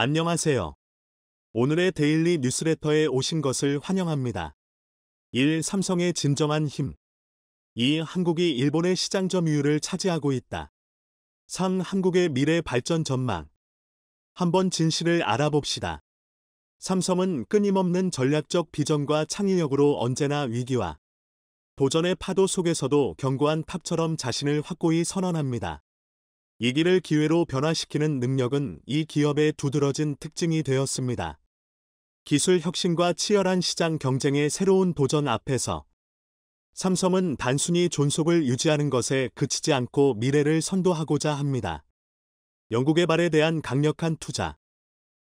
안녕하세요. 오늘의 데일리 뉴스레터에 오신 것을 환영합니다. 1. 삼성의 진정한 힘 2. 한국이 일본의 시장 점유율을 차지하고 있다. 3. 한국의 미래 발전 전망 한번 진실을 알아봅시다. 삼성은 끊임없는 전략적 비전과 창의력으로 언제나 위기와 도전의 파도 속에서도 견고한 탑처럼 자신을 확고히 선언합니다. 이 길을 기회로 변화시키는 능력은 이 기업의 두드러진 특징이 되었습니다. 기술 혁신과 치열한 시장 경쟁의 새로운 도전 앞에서 삼성은 단순히 존속을 유지하는 것에 그치지 않고 미래를 선도하고자 합니다. 연구개발에 대한 강력한 투자,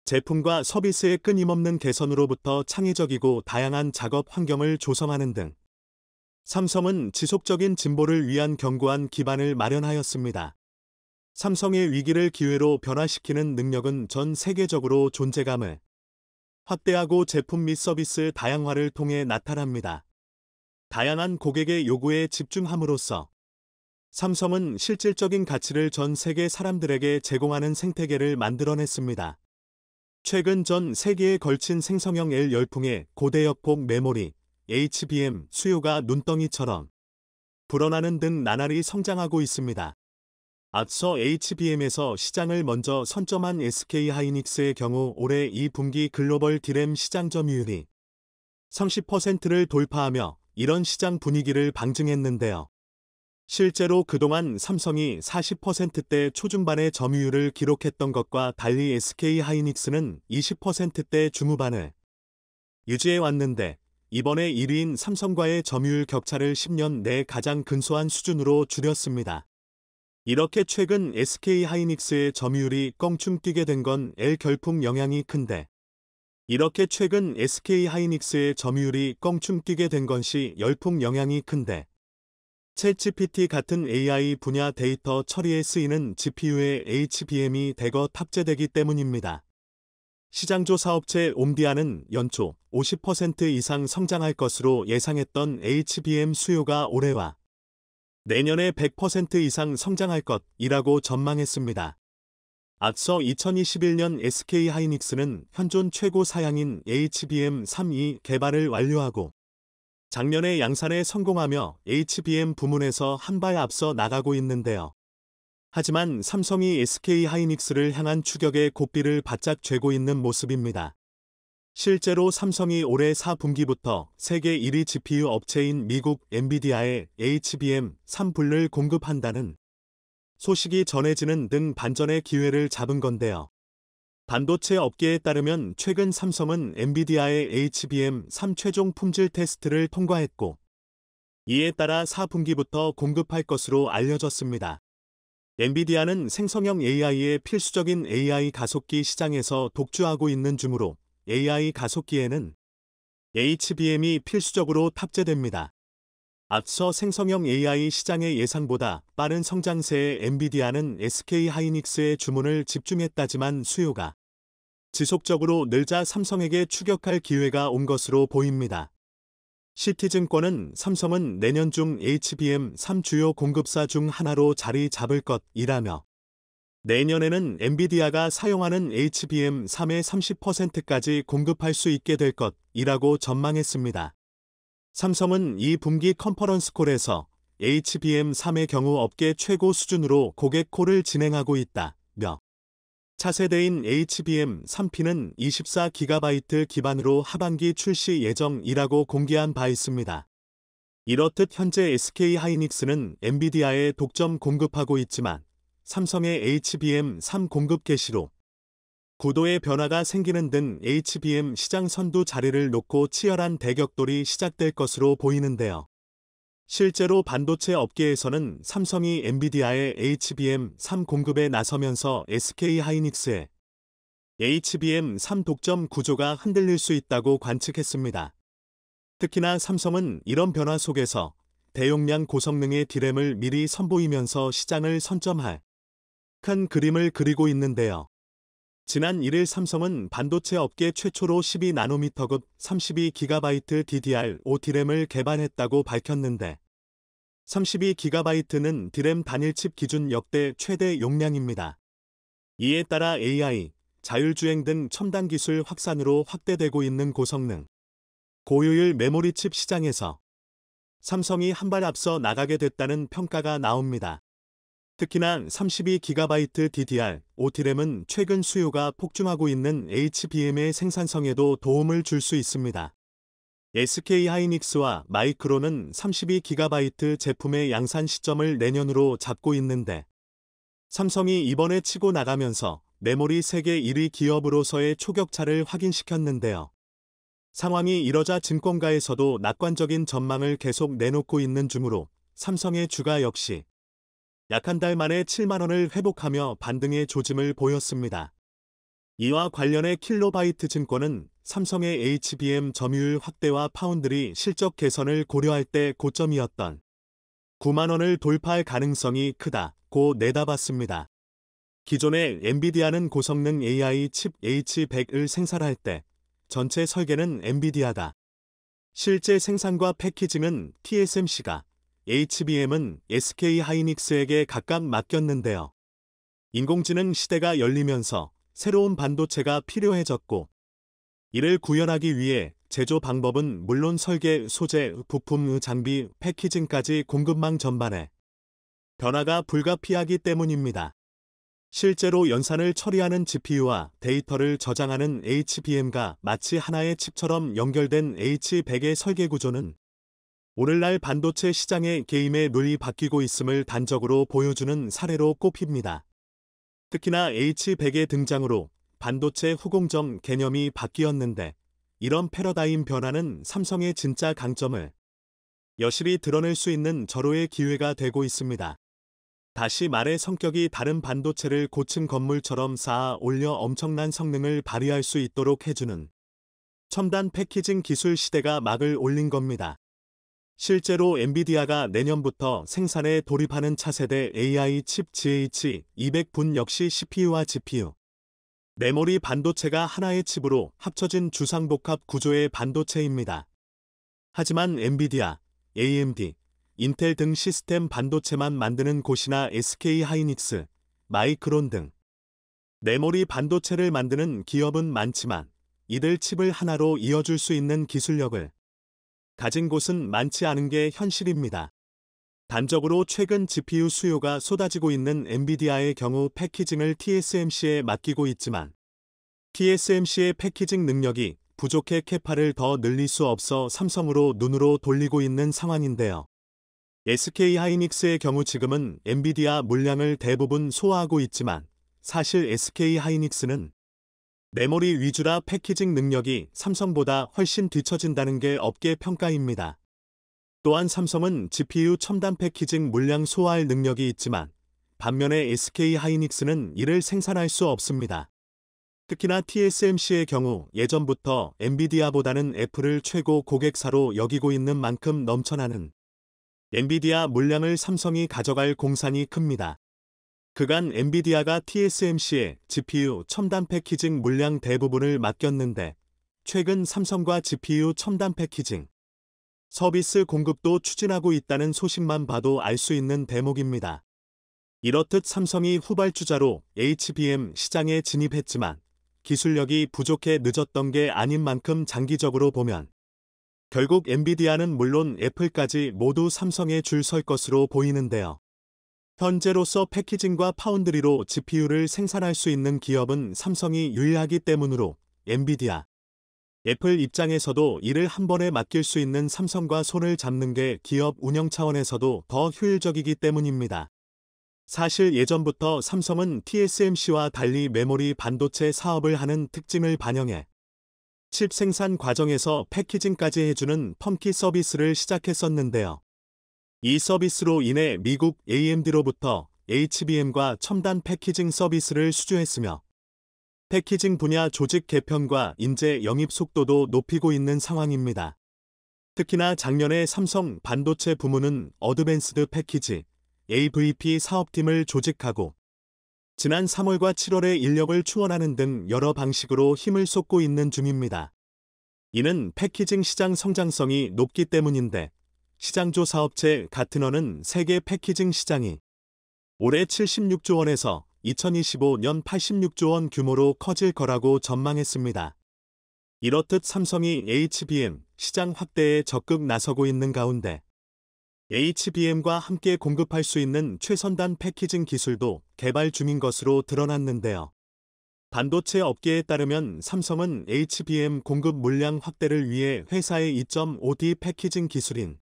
제품과 서비스의 끊임없는 개선으로부터 창의적이고 다양한 작업 환경을 조성하는 등 삼성은 지속적인 진보를 위한 견고한 기반을 마련하였습니다. 삼성의 위기를 기회로 변화시키는 능력은 전 세계적으로 존재감을 확대하고 제품 및 서비스 다양화를 통해 나타납니다. 다양한 고객의 요구에 집중함으로써 삼성은 실질적인 가치를 전 세계 사람들에게 제공하는 생태계를 만들어냈습니다. 최근 전 세계에 걸친 생성형 L 열풍의 고대역폭 메모리, HBM 수요가 눈덩이처럼 불어나는 등 나날이 성장하고 있습니다. 앞서 HBM에서 시장을 먼저 선점한 SK하이닉스의 경우 올해 2분기 글로벌 디램 시장 점유율이 30%를 돌파하며 이런 시장 분위기를 방증했는데요. 실제로 그동안 삼성이 40%대 초중반의 점유율을 기록했던 것과 달리 SK하이닉스는 20%대 중후반을 유지해왔는데 이번에 1위인 삼성과의 점유율 격차를 10년 내 가장 근소한 수준으로 줄였습니다. 이렇게 최근 SK 하이닉스의 점유율이 껑충 뛰게 된 건 L 결풍 영향이 큰데 이렇게 최근 SK 하이닉스의 점유율이 껑충 뛰게 된 것이 열풍 영향이 큰데 챗GPT 같은 AI 분야 데이터 처리에 쓰이는 g p u 의 HBM이 대거 탑재되기 때문입니다. 시장조사 업체 옴디아는 연초 50% 이상 성장할 것으로 예상했던 HBM 수요가 올해와 내년에 100% 이상 성장할 것이라고 전망했습니다. 앞서 2021년 SK 하이닉스는 현존 최고 사양인 HBM32 개발을 완료하고 작년에 양산에 성공하며 HBM 부문에서 한 발 앞서 나가고 있는데요. 하지만 삼성이 SK 하이닉스를 향한 추격의 고삐를 바짝 죄고 있는 모습입니다. 실제로 삼성이 올해 4분기부터 세계 1위 GPU 업체인 미국 엔비디아의 HBM 3불을 공급한다는 소식이 전해지는 등 반전의 기회를 잡은 건데요. 반도체 업계에 따르면 최근 삼성은 엔비디아의 HBM 3 최종 품질 테스트를 통과했고 이에 따라 4분기부터 공급할 것으로 알려졌습니다. 엔비디아는 생성형 AI의 필수적인 AI 가속기 시장에서 독주하고 있는 중으로 AI 가속기에는 HBM이 필수적으로 탑재됩니다. 앞서 생성형 AI 시장의 예상보다 빠른 성장세에 엔비디아는 SK 하이닉스의 주문을 집중했다지만 수요가 지속적으로 늘자 삼성에게 추격할 기회가 온 것으로 보입니다. 시티증권은 삼성은 내년 중 HBM 3주요 공급사 중 하나로 자리 잡을 것이라며 내년에는 엔비디아가 사용하는 HBM3의 30%까지 공급할 수 있게 될 것이라고 전망했습니다. 삼성은 이 분기 컨퍼런스 콜에서 HBM3의 경우 업계 최고 수준으로 고객 콜을 진행하고 있다. 며 차세대인 HBM3P는 24GB 기반으로 하반기 출시 예정이라고 공개한 바 있습니다. 이렇듯 현재 SK 하이닉스는 엔비디아에 독점 공급하고 있지만 삼성의 HBM3 공급 개시로 구도의 변화가 생기는 등 HBM 시장 선두 자리를 놓고 치열한 대격돌이 시작될 것으로 보이는데요. 실제로 반도체 업계에서는 삼성이 엔비디아의 HBM3 공급에 나서면서 SK 하이닉스의 HBM3 독점 구조가 흔들릴 수 있다고 관측했습니다. 특히나 삼성은 이런 변화 속에서 대용량 고성능의 디램을 미리 선보이면서 시장을 선점할 큰 그림을 그리고 있는데요. 지난 1일 삼성은 반도체 업계 최초로 12나노미터급 32GB DDR o d r m 을 개발했다고 밝혔는데 32GB는 DRAM 단일칩 기준 역대 최대 용량입니다. 이에 따라 AI, 자율주행 등 첨단 기술 확산으로 확대되고 있는 고성능, 고효율 메모리 칩 시장에서 삼성이 한 발 앞서 나가게 됐다는 평가가 나옵니다. 특히나 32GB DDR, OTRAM은 최근 수요가 폭증하고 있는 HBM의 생산성에도 도움을 줄 수 있습니다. SK 하이닉스와 마이크로는 32GB 제품의 양산 시점을 내년으로 잡고 있는데 삼성이 이번에 치고 나가면서 메모리 세계 1위 기업으로서의 초격차를 확인시켰는데요. 상황이 이러자 증권가에서도 낙관적인 전망을 계속 내놓고 있는 중으로 삼성의 주가 역시 약한달 만에 7만 원을 회복하며 반등의 조짐을 보였습니다. 이와 관련해 킬로바이트 증권은 삼성의 HBM 점유율 확대와 파운드리 실적 개선을 고려할 때 고점이었던 9만 원을 돌파할 가능성이 크다고 내다봤습니다. 기존의 엔비디아는 고성능 AI 칩 H100을 생산할 때 전체 설계는 엔비디아다. 실제 생산과 패키징은 TSMC가 HBM은 SK 하이닉스에게 각각 맡겼는데요. 인공지능 시대가 열리면서 새로운 반도체가 필요해졌고 이를 구현하기 위해 제조 방법은 물론 설계, 소재, 부품, 장비, 패키징까지 공급망 전반에 변화가 불가피하기 때문입니다. 실제로 연산을 처리하는 GPU와 데이터를 저장하는 HBM과 마치 하나의 칩처럼 연결된 H100의 설계 구조는 오늘날 반도체 시장의 게임의 룰이 바뀌고 있음을 단적으로 보여주는 사례로 꼽힙니다. 특히나 H100의 등장으로 반도체 후공점 개념이 바뀌었는데 이런 패러다임 변화는 삼성의 진짜 강점을 여실히 드러낼 수 있는 절호의 기회가 되고 있습니다. 다시 말해 성격이 다른 반도체를 고층 건물처럼 쌓아 올려 엄청난 성능을 발휘할 수 있도록 해주는 첨단 패키징 기술 시대가 막을 올린 겁니다. 실제로 엔비디아가 내년부터 생산에 돌입하는 차세대 AI 칩 GH200분 역시 CPU와 GPU, 메모리 반도체가 하나의 칩으로 합쳐진 주상복합 구조의 반도체입니다. 하지만 엔비디아, AMD, 인텔 등 시스템 반도체만 만드는 곳이나 SK 하이닉스, 마이크론 등 메모리 반도체를 만드는 기업은 많지만 이들 칩을 하나로 이어줄 수 있는 기술력을 가진 곳은 많지 않은 게 현실입니다. 단적으로 최근 GPU 수요가 쏟아지고 있는 엔비디아의 경우 패키징을 TSMC에 맡기고 있지만 TSMC의 패키징 능력이 부족해 캐파를 더 늘릴 수 없어 삼성으로 눈으로 돌리고 있는 상황인데요. SK 하이닉스의 경우 지금은 엔비디아 물량을 대부분 소화하고 있지만 사실 SK 하이닉스는 메모리 위주라 패키징 능력이 삼성보다 훨씬 뒤처진다는 게 업계 평가입니다. 또한 삼성은 GPU 첨단 패키징 물량 소화할 능력이 있지만 반면에 SK 하이닉스는 이를 생산할 수 없습니다. 특히나 TSMC의 경우 예전부터 엔비디아보다는 애플을 최고 고객사로 여기고 있는 만큼 넘쳐나는 엔비디아 물량을 삼성이 가져갈 공산이 큽니다. 그간 엔비디아가 TSMC의 GPU 첨단 패키징 물량 대부분을 맡겼는데 최근 삼성과 GPU 첨단 패키징 서비스 공급도 추진하고 있다는 소식만 봐도 알 수 있는 대목입니다. 이렇듯 삼성이 후발주자로 HBM 시장에 진입했지만 기술력이 부족해 늦었던 게 아닌 만큼 장기적으로 보면 결국 엔비디아는 물론 애플까지 모두 삼성에 줄 설 것으로 보이는데요. 현재로서 패키징과 파운드리로 GPU를 생산할 수 있는 기업은 삼성이 유일하기 때문으로 엔비디아, 애플 입장에서도 이를 한 번에 맡길 수 있는 삼성과 손을 잡는 게 기업 운영 차원에서도 더 효율적이기 때문입니다. 사실 예전부터 삼성은 TSMC와 달리 메모리 반도체 사업을 하는 특징을 반영해 칩 생산 과정에서 패키징까지 해주는 펌키 서비스를 시작했었는데요. 이 서비스로 인해 미국 AMD로부터 HBM과 첨단 패키징 서비스를 수주했으며 패키징 분야 조직 개편과 인재 영입 속도도 높이고 있는 상황입니다. 특히나 작년에 삼성 반도체 부문은 어드밴스드 패키지 AVP 사업팀을 조직하고 지난 3월과 7월에 인력을 추원하는등 여러 방식으로 힘을 쏟고 있는 중입니다. 이는 패키징 시장 성장성이 높기 때문인데 시장조 사업체 가트너는 세계 패키징 시장이 올해 76조 원에서 2025년 86조 원 규모로 커질 거라고 전망했습니다. 이렇듯 삼성이 HBM 시장 확대에 적극 나서고 있는 가운데 HBM과 함께 공급할 수 있는 최선단 패키징 기술도 개발 중인 것으로 드러났는데요. 반도체 업계에 따르면 삼성은 HBM 공급 물량 확대를 위해 회사의 2.5D 패키징 기술인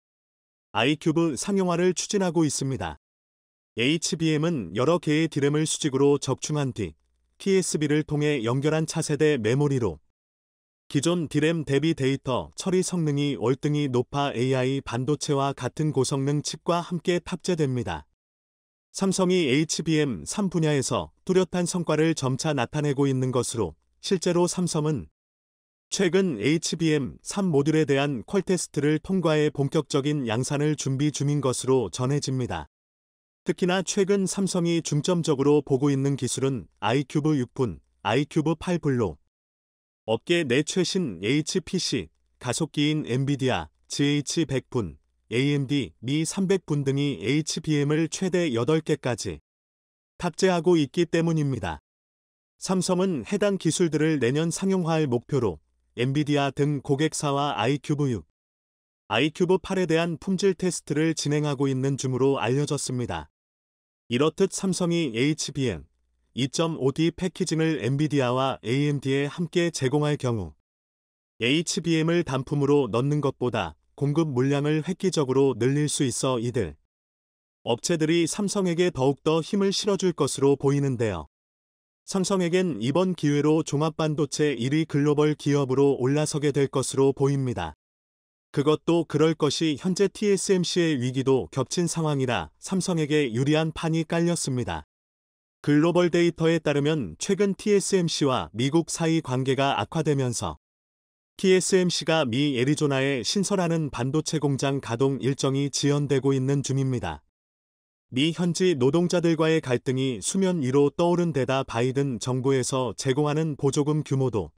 아이큐브 상용화를 추진하고 있습니다. HBM은 여러 개의 디램을 수직으로 적충한 뒤 PSB를 통해 연결한 차세대 메모리로 기존 디램 대비 데이터 처리 성능이 월등히 높아 AI 반도체와 같은 고성능 칩과 함께 탑재됩니다. 삼성이 HBM 3 분야에서 뚜렷한 성과를 점차 나타내고 있는 것으로 실제로 삼성은 최근 HBM 3 모듈에 대한 퀄 테스트를 통과해 본격적인 양산을 준비 중인 것으로 전해집니다. 특히나 최근 삼성이 중점적으로 보고 있는 기술은 iCUBE 6분, iCUBE 8블로 업계 내 최신 HPC, 가속기인 엔비디아 GH100분, AMD Mi300분 등이 HBM을 최대 8개까지 탑재하고 있기 때문입니다. 삼성은 해당 기술들을 내년 상용화할 목표로 엔비디아 등 고객사와 아이큐브 6, 아이큐브 8에 대한 품질 테스트를 진행하고 있는 중으로 알려졌습니다. 이렇듯 삼성이 HBM 2.5D 패키징을 엔비디아와 AMD에 함께 제공할 경우 HBM을 단품으로 넣는 것보다 공급 물량을 획기적으로 늘릴 수 있어 이들 업체들이 삼성에게 더욱더 힘을 실어줄 것으로 보이는데요. 삼성에겐 이번 기회로 종합반도체 1위 글로벌 기업으로 올라서게 될 것으로 보입니다. 그것도 그럴 것이 현재 TSMC의 위기도 겹친 상황이라 삼성에게 유리한 판이 깔렸습니다. 글로벌 데이터에 따르면 최근 TSMC와 미국 사이 관계가 악화되면서 TSMC가 미 애리조나에 신설하는 반도체 공장 가동 일정이 지연되고 있는 중입니다. 미 현지 노동자들과의 갈등이 수면 위로 떠오른 데다 바이든 정부에서 제공하는 보조금 규모도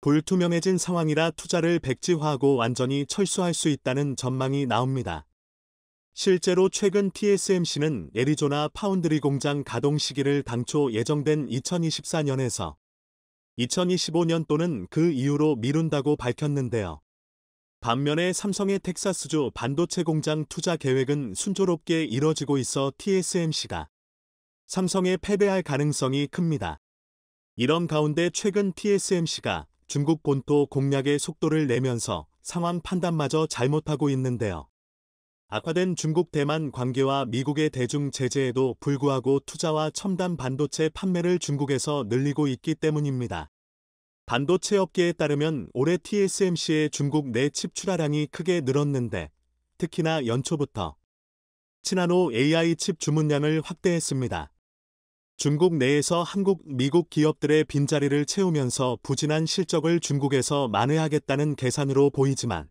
불투명해진 상황이라 투자를 백지화하고 완전히 철수할 수 있다는 전망이 나옵니다. 실제로 최근 TSMC는 애리조나 파운드리 공장 가동 시기를 당초 예정된 2024년에서 2025년 또는 그 이후로 미룬다고 밝혔는데요. 반면에 삼성의 텍사스주 반도체 공장 투자 계획은 순조롭게 이뤄지고 있어 TSMC가 삼성에 패배할 가능성이 큽니다. 이런 가운데 최근 TSMC가 중국 본토 공략의 속도를 내면서 상황 판단마저 잘못하고 있는데요. 악화된 중국 대만 관계와 미국의 대중 제재에도 불구하고 투자와 첨단 반도체 판매를 중국에서 늘리고 있기 때문입니다. 반도체 업계에 따르면 올해 TSMC의 중국 내 칩 출하량이 크게 늘었는데 특히나 연초부터 친한호 AI 칩 주문량을 확대했습니다. 중국 내에서 한국, 미국 기업들의 빈자리를 채우면서 부진한 실적을 중국에서 만회하겠다는 계산으로 보이지만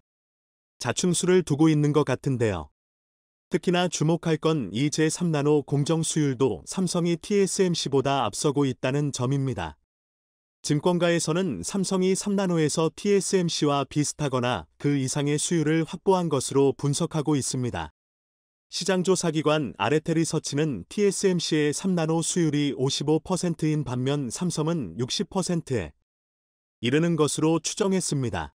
자충수를 두고 있는 것 같은데요. 특히나 주목할 건 이 제3나노 공정 수율도 삼성이 TSMC보다 앞서고 있다는 점입니다. 증권가에서는 삼성이 3나노에서 TSMC와 비슷하거나 그 이상의 수율을 확보한 것으로 분석하고 있습니다. 시장조사기관 아레테 리서치는 TSMC의 3나노 수율이 55%인 반면 삼성은 60%에 이르는 것으로 추정했습니다.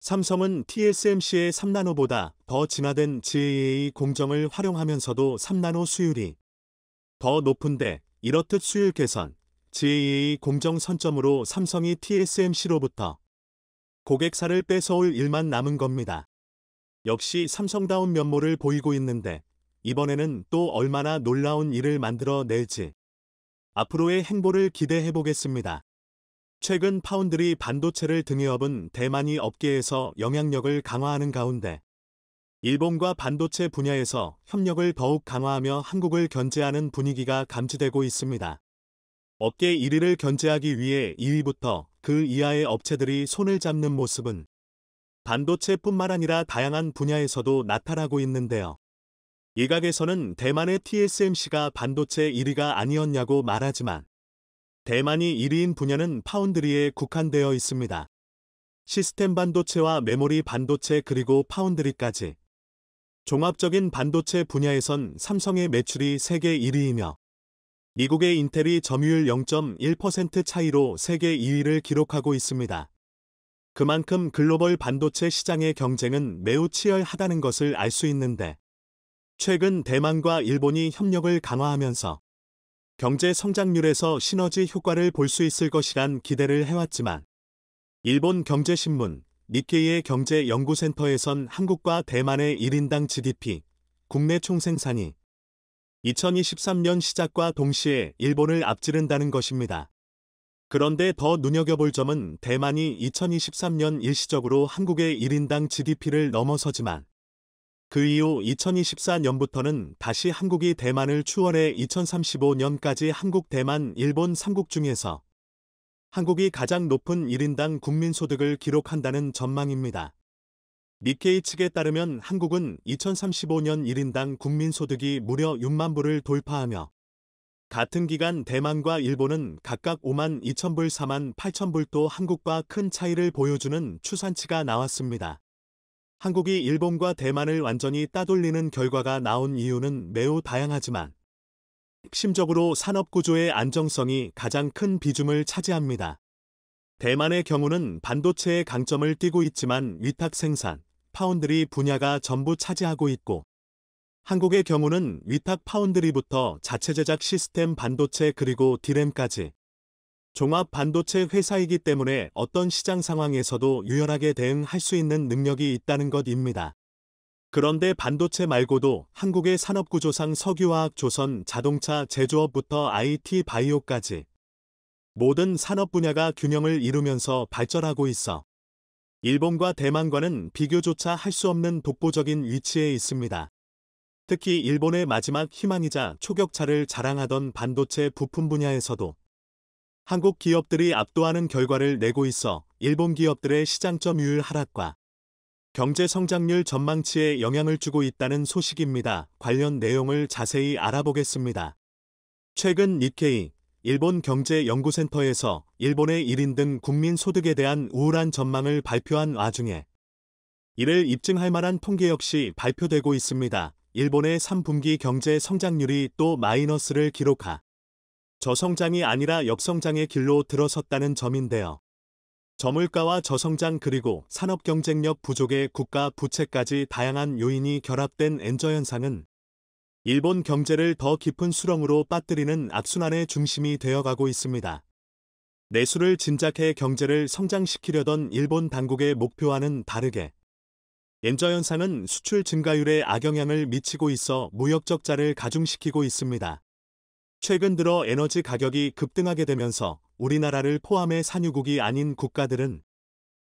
삼성은 TSMC의 3나노보다 더 진화된 GAA 공정을 활용하면서도 3나노 수율이 더 높은데 이렇듯 수율 개선, JA 공정 선점으로 삼성이 TSMC로부터 고객사를 뺏어올 일만 남은 겁니다. 역시 삼성다운 면모를 보이고 있는데 이번에는 또 얼마나 놀라운 일을 만들어 낼지 앞으로의 행보를 기대해 보겠습니다. 최근 파운드리 반도체를 등에 업은 대만이 업계에서 영향력을 강화하는 가운데 일본과 반도체 분야에서 협력을 더욱 강화하며 한국을 견제하는 분위기가 감지되고 있습니다. 업계 1위를 견제하기 위해 2위부터 그 이하의 업체들이 손을 잡는 모습은 반도체뿐만 아니라 다양한 분야에서도 나타나고 있는데요. 일각에서는 대만의 TSMC가 반도체 1위가 아니었냐고 말하지만 대만이 1위인 분야는 파운드리에 국한되어 있습니다. 시스템 반도체와 메모리 반도체 그리고 파운드리까지 종합적인 반도체 분야에선 삼성의 매출이 세계 1위이며 미국의 인텔이 점유율 0.1% 차이로 세계 2위를 기록하고 있습니다. 그만큼 글로벌 반도체 시장의 경쟁은 매우 치열하다는 것을 알 수 있는데 최근 대만과 일본이 협력을 강화하면서 경제 성장률에서 시너지 효과를 볼 수 있을 것이란 기대를 해왔지만 일본 경제신문 니케이의 경제연구센터에선 한국과 대만의 1인당 GDP, 국내 총생산이 2023년 시작과 동시에 일본을 앞지른다는 것입니다. 그런데 더 눈여겨볼 점은 대만이 2023년 일시적으로 한국의 1인당 GDP를 넘어서지만 그 이후 2024년부터는 다시 한국이 대만을 추월해 2035년까지 한국, 대만, 일본 3국 중에서 한국이 가장 높은 1인당 국민소득을 기록한다는 전망입니다. 니케이 측에 따르면 한국은 2035년 1인당 국민소득이 무려 6만 불을 돌파하며 같은 기간 대만과 일본은 각각 5만 2천 불, 4만 8천 불도 한국과 큰 차이를 보여주는 추산치가 나왔습니다. 한국이 일본과 대만을 완전히 따돌리는 결과가 나온 이유는 매우 다양하지만 핵심적으로 산업구조의 안정성이 가장 큰 비중을 차지합니다. 대만의 경우는 반도체의 강점을 띠고 있지만 위탁 생산, 파운드리 분야가 전부 차지하고 있고 한국의 경우는 위탁 파운드리부터 자체 제작 시스템 반도체 그리고 디램까지 종합 반도체 회사이기 때문에 어떤 시장 상황에서도 유연하게 대응할 수 있는 능력이 있다는 것입니다. 그런데 반도체 말고도 한국의 산업구조상 석유화학 조선 자동차 제조업부터 IT 바이오까지 모든 산업 분야가 균형을 이루면서 발전하고 있어 일본과 대만과는 비교조차 할 수 없는 독보적인 위치에 있습니다. 특히 일본의 마지막 희망이자 초격차를 자랑하던 반도체 부품 분야에서도 한국 기업들이 압도하는 결과를 내고 있어 일본 기업들의 시장 점유율 하락과 경제 성장률 전망치에 영향을 주고 있다는 소식입니다. 관련 내용을 자세히 알아보겠습니다. 최근 니케이 일본 경제연구센터에서 일본의 1인 등 국민소득에 대한 우울한 전망을 발표한 와중에 이를 입증할 만한 통계 역시 발표되고 있습니다. 일본의 3분기 경제 성장률이 또 마이너스를 기록하 저성장이 아니라 역성장의 길로 들어섰다는 점인데요. 저물가와 저성장 그리고 산업 경쟁력 부족의 국가 부채까지 다양한 요인이 결합된 엔저 현상은 일본 경제를 더 깊은 수렁으로 빠뜨리는 악순환의 중심이 되어가고 있습니다. 내수를 진작해 경제를 성장시키려던 일본 당국의 목표와는 다르게 엔저 현상은 수출 증가율에 악영향을 미치고 있어 무역 적자를 가중시키고 있습니다. 최근 들어 에너지 가격이 급등하게 되면서 우리나라를 포함해 산유국이 아닌 국가들은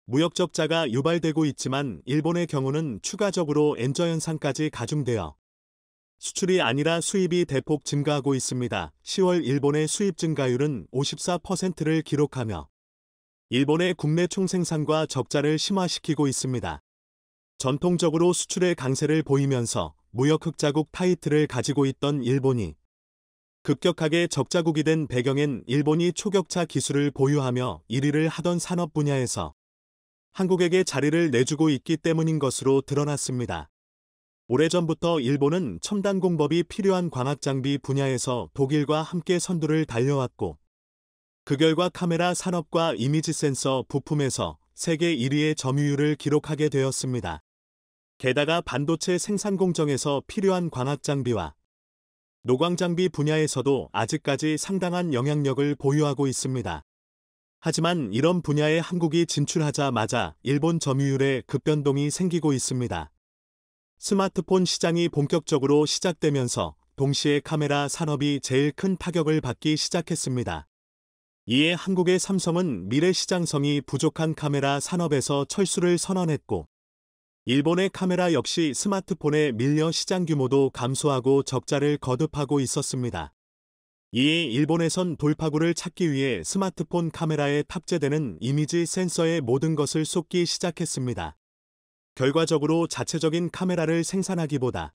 무역 적자가 유발되고 있지만 일본의 경우는 추가적으로 엔저 현상까지 가중되어 수출이 아니라 수입이 대폭 증가하고 있습니다. 10월 일본의 수입 증가율은 54%를 기록하며 일본의 국내 총생산과 적자를 심화시키고 있습니다. 전통적으로 수출의 강세를 보이면서 무역 흑자국 타이틀을 가지고 있던 일본이 급격하게 적자국이 된 배경엔 일본이 초격차 기술을 보유하며 1위를 하던 산업 분야에서 한국에게 자리를 내주고 있기 때문인 것으로 드러났습니다. 오래전부터 일본은 첨단 공법이 필요한 광학장비 분야에서 독일과 함께 선두를 달려왔고 그 결과 카메라 산업과 이미지 센서 부품에서 세계 1위의 점유율을 기록하게 되었습니다. 게다가 반도체 생산 공정에서 필요한 광학장비와 노광장비 분야에서도 아직까지 상당한 영향력을 보유하고 있습니다. 하지만 이런 분야에 한국이 진출하자마자 일본 점유율에 급변동이 생기고 있습니다. 스마트폰 시장이 본격적으로 시작되면서 동시에 카메라 산업이 제일 큰 타격을 받기 시작했습니다. 이에 한국의 삼성은 미래 시장성이 부족한 카메라 산업에서 철수를 선언했고, 일본의 카메라 역시 스마트폰에 밀려 시장 규모도 감소하고 적자를 거듭하고 있었습니다. 이에 일본에선 돌파구를 찾기 위해 스마트폰 카메라에 탑재되는 이미지 센서의 모든 것을 쏟기 시작했습니다. 결과적으로 자체적인 카메라를 생산하기보다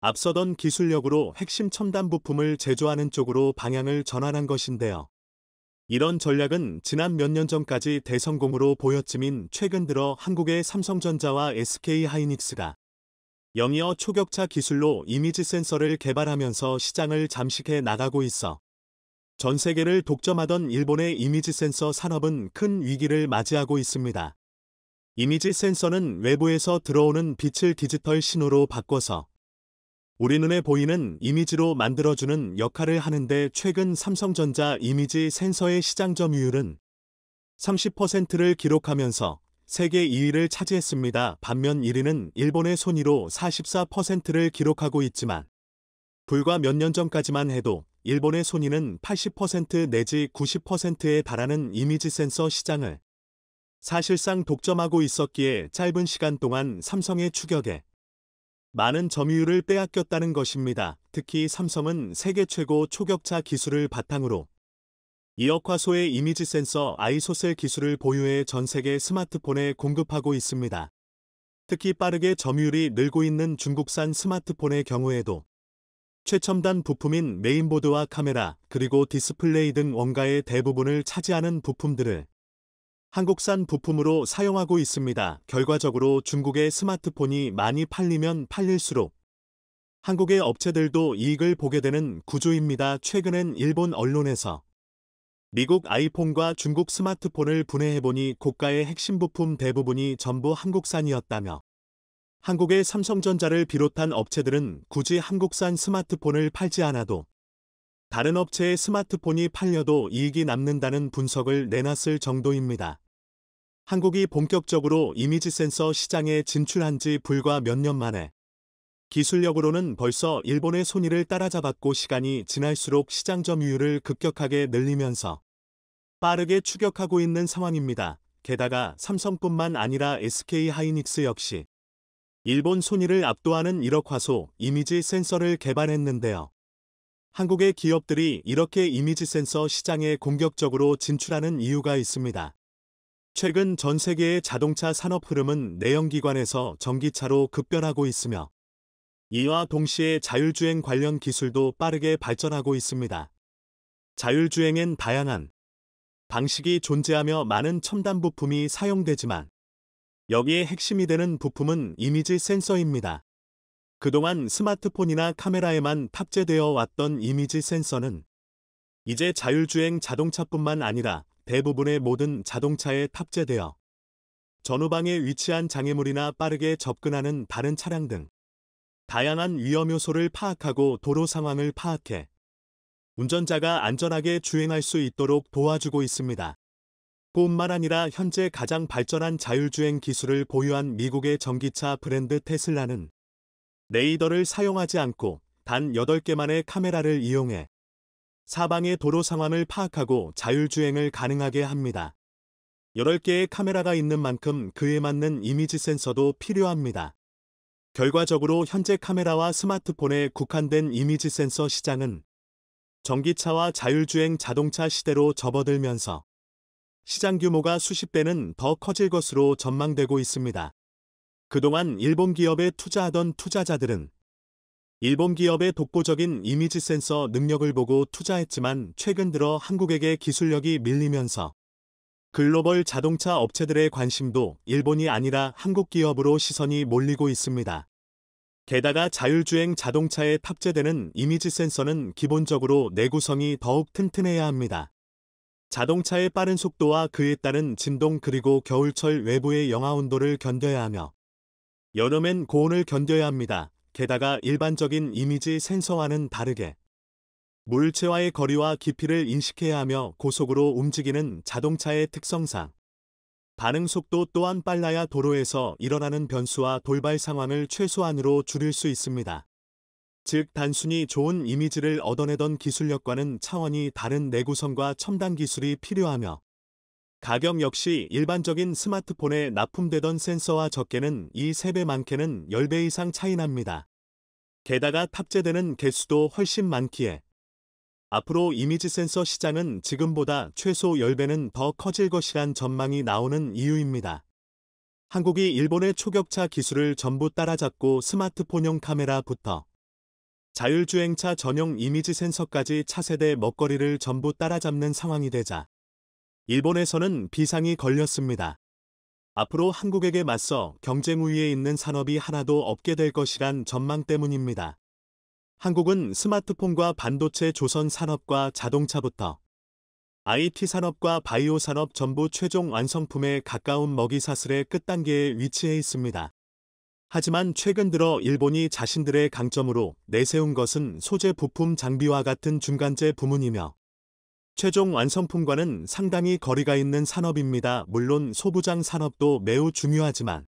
앞서던 기술력으로 핵심 첨단 부품을 제조하는 쪽으로 방향을 전환한 것인데요. 이런 전략은 지난 몇 년 전까지 대성공으로 보였지만 최근 들어 한국의 삼성전자와 SK하이닉스가 영이어 초격차 기술로 이미지 센서를 개발하면서 시장을 잠식해 나가고 있어 전 세계를 독점하던 일본의 이미지 센서 산업은 큰 위기를 맞이하고 있습니다. 이미지 센서는 외부에서 들어오는 빛을 디지털 신호로 바꿔서 우리 눈에 보이는 이미지로 만들어주는 역할을 하는데 최근 삼성전자 이미지 센서의 시장 점유율은 30%를 기록하면서 세계 2위를 차지했습니다. 반면 1위는 일본의 손이로 44%를 기록하고 있지만 불과 몇 년 전까지만 해도 일본의 손니는80% 내지 90%에 달하는 이미지 센서 시장을 사실상 독점하고 있었기에 짧은 시간 동안 삼성의 추격에 많은 점유율을 빼앗겼다는 것입니다. 특히 삼성은 세계 최고 초격차 기술을 바탕으로 이어화소의 이미지 센서 아이소셀 기술을 보유해 전 세계 스마트폰에 공급하고 있습니다. 특히 빠르게 점유율이 늘고 있는 중국산 스마트폰의 경우에도 최첨단 부품인 메인보드와 카메라 그리고 디스플레이 등 원가의 대부분을 차지하는 부품들을 한국산 부품으로 사용하고 있습니다. 결과적으로 중국의 스마트폰이 많이 팔리면 팔릴수록 한국의 업체들도 이익을 보게 되는 구조입니다. 최근엔 일본 언론에서 미국 아이폰과 중국 스마트폰을 분해해보니 고가의 핵심 부품 대부분이 전부 한국산이었다며 한국의 삼성전자를 비롯한 업체들은 굳이 한국산 스마트폰을 팔지 않아도 다른 업체의 스마트폰이 팔려도 이익이 남는다는 분석을 내놨을 정도입니다. 한국이 본격적으로 이미지 센서 시장에 진출한 지 불과 몇 년 만에 기술력으로는 벌써 일본의 손이를 따라잡았고 시간이 지날수록 시장 점유율을 급격하게 늘리면서 빠르게 추격하고 있는 상황입니다. 게다가 삼성뿐만 아니라 SK 하이닉스 역시 일본 손이를 압도하는 1억 화소 이미지 센서를 개발했는데요. 한국의 기업들이 이렇게 이미지 센서 시장에 공격적으로 진출하는 이유가 있습니다. 최근 전 세계의 자동차 산업 흐름은 내연기관에서 전기차로 급변하고 있으며 이와 동시에 자율주행 관련 기술도 빠르게 발전하고 있습니다. 자율주행엔 다양한 방식이 존재하며 많은 첨단 부품이 사용되지만 여기에 핵심이 되는 부품은 이미지 센서입니다. 그동안 스마트폰이나 카메라에만 탑재되어 왔던 이미지 센서는 이제 자율주행 자동차뿐만 아니라 대부분의 모든 자동차에 탑재되어 전후방에 위치한 장애물이나 빠르게 접근하는 다른 차량 등 다양한 위험 요소를 파악하고 도로 상황을 파악해 운전자가 안전하게 주행할 수 있도록 도와주고 있습니다. 뿐만 아니라 현재 가장 발전한 자율주행 기술을 보유한 미국의 전기차 브랜드 테슬라는 레이더를 사용하지 않고 단 8개만의 카메라를 이용해 사방의 도로 상황을 파악하고 자율주행을 가능하게 합니다. 8개의 카메라가 있는 만큼 그에 맞는 이미지 센서도 필요합니다. 결과적으로 현재 카메라와 스마트폰에 국한된 이미지 센서 시장은 전기차와 자율주행 자동차 시대로 접어들면서 시장 규모가 수십 배는 더 커질 것으로 전망되고 있습니다. 그동안 일본 기업에 투자하던 투자자들은 일본 기업의 독보적인 이미지 센서 능력을 보고 투자했지만 최근 들어 한국에게 기술력이 밀리면서 글로벌 자동차 업체들의 관심도 일본이 아니라 한국 기업으로 시선이 몰리고 있습니다. 게다가 자율주행 자동차에 탑재되는 이미지 센서는 기본적으로 내구성이 더욱 튼튼해야 합니다. 자동차의 빠른 속도와 그에 따른 진동 그리고 겨울철 외부의 영하 온도를 견뎌야 하며 여름엔 고온을 견뎌야 합니다. 게다가 일반적인 이미지 센서와는 다르게 물체와의 거리와 깊이를 인식해야 하며 고속으로 움직이는 자동차의 특성상 반응 속도 또한 빨라야 도로에서 일어나는 변수와 돌발 상황을 최소한으로 줄일 수 있습니다. 즉 단순히 좋은 이미지를 얻어내던 기술력과는 차원이 다른 내구성과 첨단 기술이 필요하며 가격 역시 일반적인 스마트폰에 납품되던 센서와 적게는 이 3배 많게는 10배 이상 차이납니다. 게다가 탑재되는 개수도 훨씬 많기에 앞으로 이미지 센서 시장은 지금보다 최소 10배는 더 커질 것이란 전망이 나오는 이유입니다. 한국이 일본의 초격차 기술을 전부 따라잡고 스마트폰용 카메라부터 자율주행차 전용 이미지 센서까지 차세대 먹거리를 전부 따라잡는 상황이 되자 일본에서는 비상이 걸렸습니다. 앞으로 한국에게 맞서 경쟁 우위에 있는 산업이 하나도 없게 될 것이란 전망 때문입니다. 한국은 스마트폰과 반도체 조선 산업과 자동차부터 IT 산업과 바이오 산업 전부 최종 완성품에 가까운 먹이 사슬의 끝단계에 위치해 있습니다. 하지만 최근 들어 일본이 자신들의 강점으로 내세운 것은 소재 부품 장비와 같은 중간재 부문이며 최종 완성품과는 상당히 거리가 있는 산업입니다. 물론 소부장 산업도 매우 중요하지만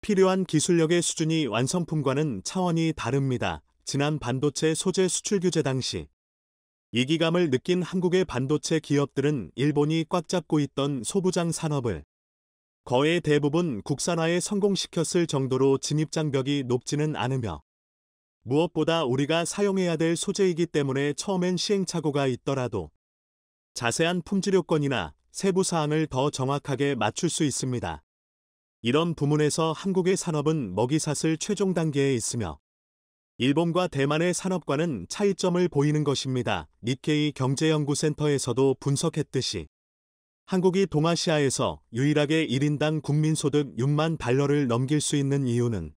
필요한 기술력의 수준이 완성품과는 차원이 다릅니다. 지난 반도체 소재 수출 규제 당시 이기감을 느낀 한국의 반도체 기업들은 일본이 꽉 잡고 있던 소부장 산업을 거의 대부분 국산화에 성공시켰을 정도로 진입장벽이 높지는 않으며 무엇보다 우리가 사용해야 될 소재이기 때문에 처음엔 시행착오가 있더라도 자세한 품질 요건이나 세부 사항을 더 정확하게 맞출 수 있습니다. 이런 부문에서 한국의 산업은 먹이사슬 최종 단계에 있으며 일본과 대만의 산업과는 차이점을 보이는 것입니다. 니케이 경제연구센터에서도 분석했듯이 한국이 동아시아에서 유일하게 1인당 국민소득 6만 달러를 넘길 수 있는 이유는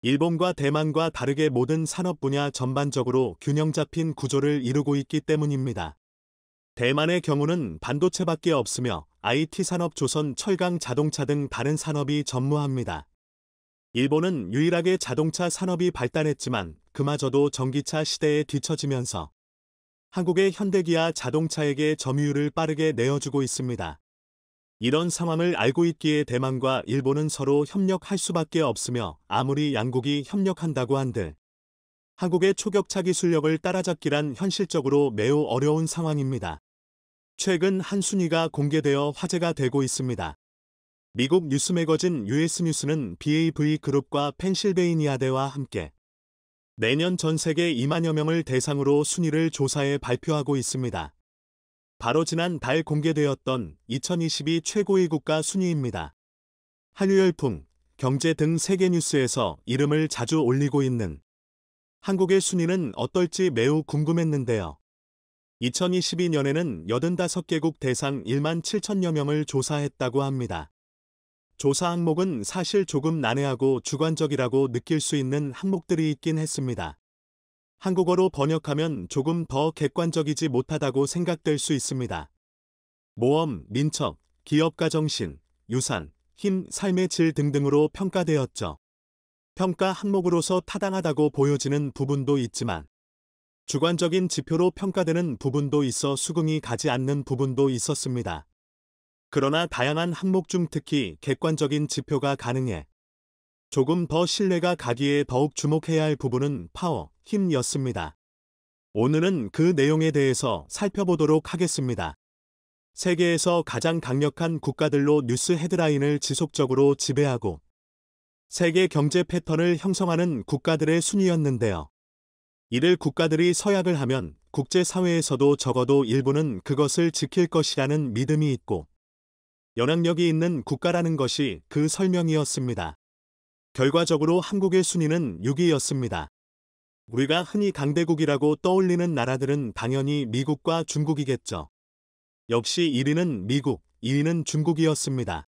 일본과 대만과 다르게 모든 산업 분야 전반적으로 균형 잡힌 구조를 이루고 있기 때문입니다. 대만의 경우는 반도체밖에 없으며 IT 산업 조선 철강 자동차 등 다른 산업이 전무합니다. 일본은 유일하게 자동차 산업이 발달했지만 그마저도 전기차 시대에 뒤처지면서 한국의 현대기아 자동차에게 점유율을 빠르게 내어주고 있습니다. 이런 상황을 알고 있기에 대만과 일본은 서로 협력할 수밖에 없으며 아무리 양국이 협력한다고 한들 한국의 초격차 기술력을 따라잡기란 현실적으로 매우 어려운 상황입니다. 최근 한 순위가 공개되어 화제가 되고 있습니다. 미국 뉴스 매거진 US 뉴스는 BAV 그룹과 펜실베이니아대와 함께 내년 전 세계 2만여 명을 대상으로 순위를 조사해 발표하고 있습니다. 바로 지난 달 공개되었던 2022 최고의 국가 순위입니다. 한류열풍, 경제 등 세계 뉴스에서 이름을 자주 올리고 있는 한국의 순위는 어떨지 매우 궁금했는데요. 2022년에는 85개국 대상 1만 7천여 명을 조사했다고 합니다. 조사 항목은 사실 조금 난해하고 주관적이라고 느낄 수 있는 항목들이 있긴 했습니다. 한국어로 번역하면 조금 더 객관적이지 못하다고 생각될 수 있습니다. 모험, 민첩, 기업가 정신, 유산, 힘, 삶의 질 등등으로 평가되었죠. 평가 항목으로서 타당하다고 보여지는 부분도 있지만 주관적인 지표로 평가되는 부분도 있어 수긍이 가지 않는 부분도 있었습니다. 그러나 다양한 항목 중 특히 객관적인 지표가 가능해 조금 더 신뢰가 가기에 더욱 주목해야 할 부분은 파워, 힘이었습니다. 오늘은 그 내용에 대해서 살펴보도록 하겠습니다. 세계에서 가장 강력한 국가들로 뉴스 헤드라인을 지속적으로 지배하고 세계 경제 패턴을 형성하는 국가들의 순위였는데요. 이를 국가들이 서약을 하면 국제사회에서도 적어도 일부는 그것을 지킬 것이라는 믿음이 있고 연향력이 있는 국가라는 것이 그 설명이었습니다. 결과적으로 한국의 순위는 6위였습니다. 우리가 흔히 강대국이라고 떠올리는 나라들은 당연히 미국과 중국이겠죠. 역시 1위는 미국, 2위는 중국이었습니다.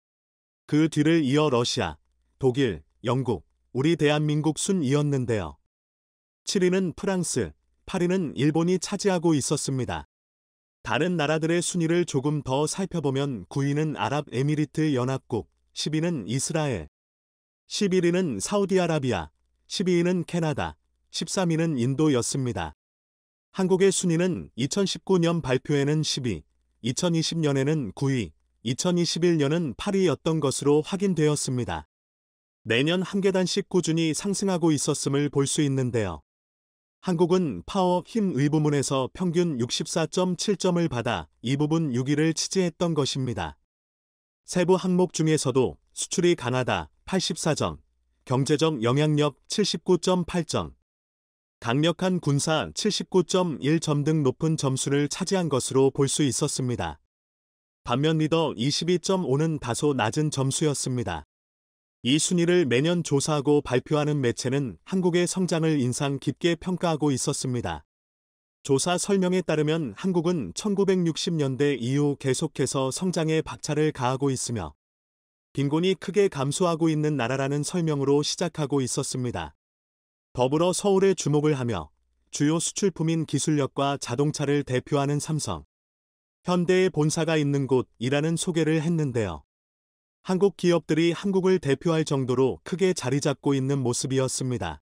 그 뒤를 이어 러시아, 독일, 영국, 우리 대한민국 순이었는데요. 7위는 프랑스, 8위는 일본이 차지하고 있었습니다. 다른 나라들의 순위를 조금 더 살펴보면 9위는 아랍에미리트 연합국, 10위는 이스라엘, 11위는 사우디아라비아, 12위는 캐나다, 13위는 인도였습니다. 한국의 순위는 2019년 발표에는 10위, 2020년에는 9위, 2021년은 8위였던 것으로 확인되었습니다. 내년한 계단씩 꾸준히 상승하고 있었음을 볼 수 있는데요. 한국은 파워 힘 의부문에서 평균 64.7점을 받아 이 부분 6위를 치지했던 것입니다. 세부 항목 중에서도 수출이 가나다 84점, 경제적 영향력 79.8점, 강력한 군사 79.1점 등 높은 점수를 차지한 것으로 볼 수 있었습니다. 반면 리더 22.5는 다소 낮은 점수였습니다. 이 순위를 매년 조사하고 발표하는 매체는 한국의 성장을 인상 깊게 평가하고 있었습니다. 조사 설명에 따르면 한국은 1960년대 이후 계속해서 성장에 박차를 가하고 있으며 빈곤이 크게 감소하고 있는 나라라는 설명으로 시작하고 있었습니다. 더불어 서울에 주목을 하며 주요 수출품인 기술력과 자동차를 대표하는 삼성, 현대의 본사가 있는 곳이라는 소개를 했는데요. 한국 기업들이 한국을 대표할 정도로 크게 자리 잡고 있는 모습이었습니다.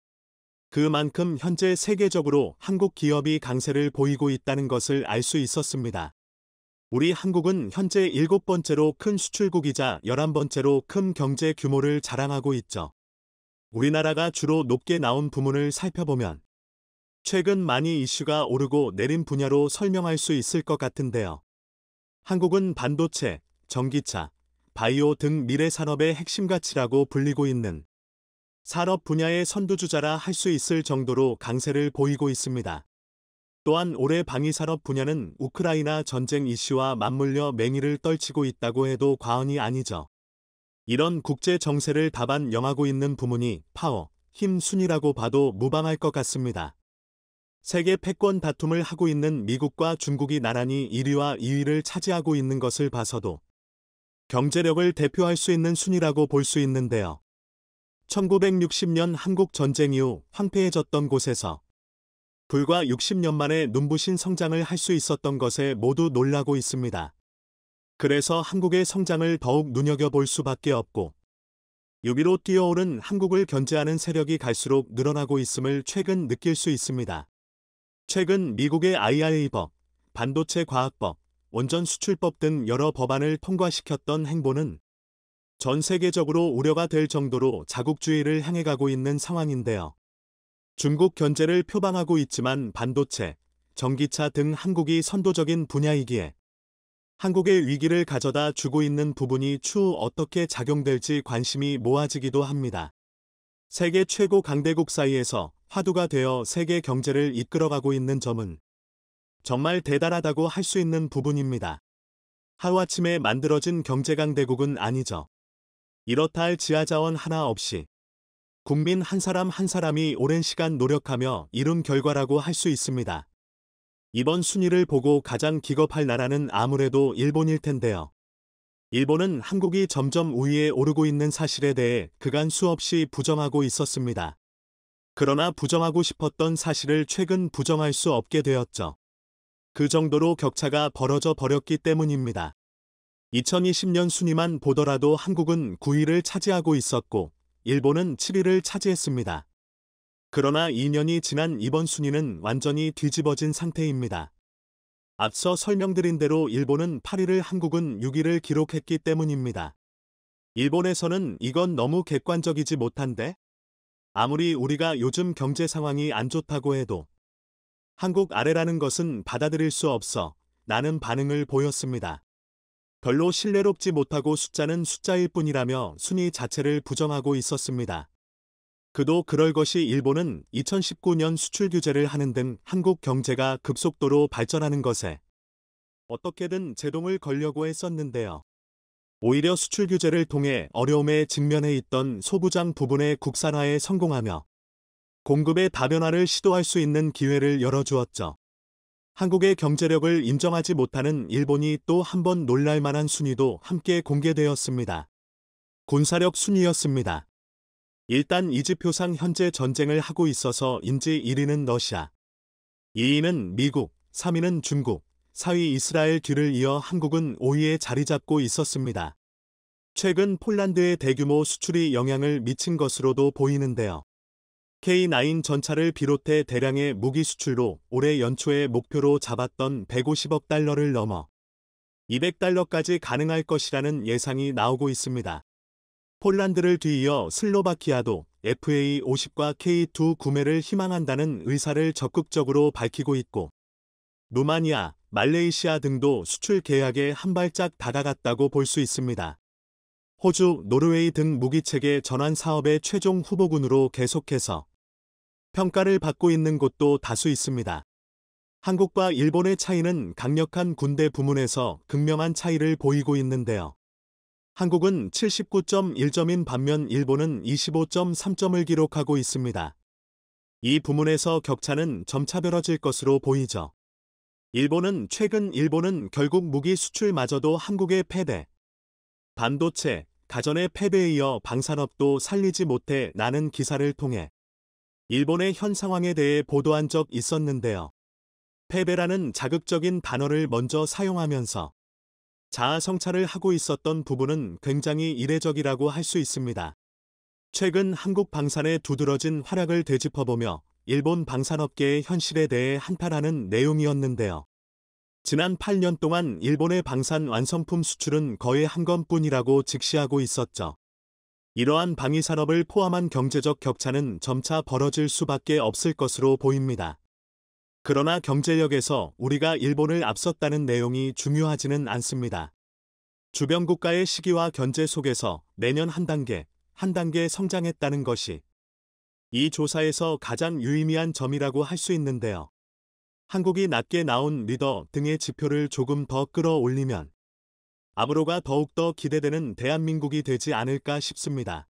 그만큼 현재 세계적으로 한국 기업이 강세를 보이고 있다는 것을 알 수 있었습니다. 우리 한국은 현재 일곱 번째로큰 수출국이자 열한 번째로큰 경제 규모를 자랑하고 있죠. 우리나라가 주로 높게 나온 부문을 살펴보면 최근 많이 이슈가 오르고 내린 분야로 설명할 수 있을 것 같은데요. 한국은 반도체, 전기차, 바이오 등 미래 산업의 핵심 가치라고 불리고 있는 산업 분야의 선두주자라 할 수 있을 정도로 강세를 보이고 있습니다. 또한 올해 방위산업 분야는 우크라이나 전쟁 이슈와 맞물려 맹위를 떨치고 있다고 해도 과언이 아니죠. 이런 국제 정세를 답안 영하고 있는 부문이 파워, 힘 순이라고 봐도 무방할 것 같습니다. 세계 패권 다툼을 하고 있는 미국과 중국이 나란히 1위와 2위를 차지하고 있는 것을 봐서도 경제력을 대표할 수 있는 순위라고 볼 수 있는데요. 1960년 한국 전쟁 이후 황폐해졌던 곳에서 불과 60년 만에 눈부신 성장을 할 수 있었던 것에 모두 놀라고 있습니다. 그래서 한국의 성장을 더욱 눈여겨볼 수밖에 없고 유비로 뛰어오른 한국을 견제하는 세력이 갈수록 늘어나고 있음을 최근 느낄 수 있습니다. 최근 미국의 IRA법, 반도체 과학법, 원전 수출법 등 여러 법안을 통과시켰던 행보는 전 세계적으로 우려가 될 정도로 자국주의를 향해 가고 있는 상황인데요. 중국 견제를 표방하고 있지만 반도체, 전기차 등 한국이 선도적인 분야이기에 한국의 위기를 가져다 주고 있는 부분이 추후 어떻게 작용될지 관심이 모아지기도 합니다. 세계 최고 강대국 사이에서 화두가 되어 세계 경제를 이끌어가고 있는 점은 정말 대단하다고 할 수 있는 부분입니다. 하루아침에 만들어진 경제강 대국은 아니죠. 이렇다 할 지하자원 하나 없이 국민 한 사람 한 사람이 오랜 시간 노력하며 이룬 결과라고 할 수 있습니다. 이번 순위를 보고 가장 기겁할 나라는 아무래도 일본일 텐데요. 일본은 한국이 점점 우위에 오르고 있는 사실에 대해 그간 수없이 부정하고 있었습니다. 그러나 부정하고 싶었던 사실을 최근 부정할 수 없게 되었죠. 그 정도로 격차가 벌어져 버렸기 때문입니다. 2020년 순위만 보더라도 한국은 9위를 차지하고 있었고 일본은 7위를 차지했습니다. 그러나 2년이 지난 이번 순위는 완전히 뒤집어진 상태입니다. 앞서 설명드린 대로 일본은 8위를 한국은 6위를 기록했기 때문입니다. 일본에서는 이건 너무 객관적이지 못한데? 아무리 우리가 요즘 경제 상황이 안 좋다고 해도 한국 아래라는 것은 받아들일 수 없어 나는 반응을 보였습니다. 별로 신뢰롭지 못하고 숫자는 숫자일 뿐이라며 순위 자체를 부정하고 있었습니다. 그도 그럴 것이 일본은 2019년 수출 규제를 하는 등 한국 경제가 급속도로 발전하는 것에 어떻게든 제동을 걸려고 했었는데요. 오히려 수출 규제를 통해 어려움에 직면해 있던 소부장 부분의 국산화에 성공하며 공급의 다변화를 시도할 수 있는 기회를 열어주었죠. 한국의 경제력을 인정하지 못하는 일본이 또 한 번 놀랄 만한 순위도 함께 공개되었습니다. 군사력 순위였습니다. 일단 이지표상 현재 전쟁을 하고 있어서인지 1위는 러시아, 2위는 미국, 3위는 중국, 4위 이스라엘 뒤를 이어 한국은 5위에 자리 잡고 있었습니다. 최근 폴란드의 대규모 수출이 영향을 미친 것으로도 보이는데요. K9 전차를 비롯해 대량의 무기 수출로 올해 연초에 목표로 잡았던 150억 달러를 넘어 200달러까지 가능할 것이라는 예상이 나오고 있습니다. 폴란드를 뒤이어 슬로바키아도 FA50과 K2 구매를 희망한다는 의사를 적극적으로 밝히고 있고 루마니아, 말레이시아 등도 수출 계약에 한 발짝 다가갔다고 볼 수 있습니다. 호주, 노르웨이 등 무기체계 전환 사업의 최종 후보군으로 계속해서 평가를 받고 있는 곳도 다수 있습니다. 한국과 일본의 차이는 강력한 군대 부문에서 극명한 차이를 보이고 있는데요. 한국은 79.1점인 반면 일본은 25.3점을 기록하고 있습니다. 이 부문에서 격차는 점차 벌어질 것으로 보이죠. 일본은 최근 일본은 결국 무기 수출마저도 한국의 패배, 반도체, 가전의 패배에 이어 방산업도 살리지 못해 나는 기사를 통해 일본의 현 상황에 대해 보도한 적 있었는데요. 패배라는 자극적인 단어를 먼저 사용하면서 자아 성찰을 하고 있었던 부분은 굉장히 이례적이라고 할 수 있습니다. 최근 한국 방산에 두드러진 활약을 되짚어보며 일본 방산업계의 현실에 대해 한탄하는 내용이었는데요. 지난 8년 동안 일본의 방산 완성품 수출은 거의 한 건뿐이라고 직시하고 있었죠. 이러한 방위 산업을 포함한 경제적 격차는 점차 벌어질 수밖에 없을 것으로 보입니다. 그러나 경제력에서 우리가 일본을 앞섰다는 내용이 중요하지는 않습니다. 주변 국가의 시기와 견제 속에서 내년 한 단계, 한 단계 성장했다는 것이 이 조사에서 가장 유의미한 점이라고 할 수 있는데요. 한국이 낮게 나온 리더 등의 지표를 조금 더 끌어올리면 앞으로가 더욱더 기대되는 대한민국이 되지 않을까 싶습니다.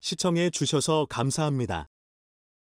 시청해 주셔서 감사합니다.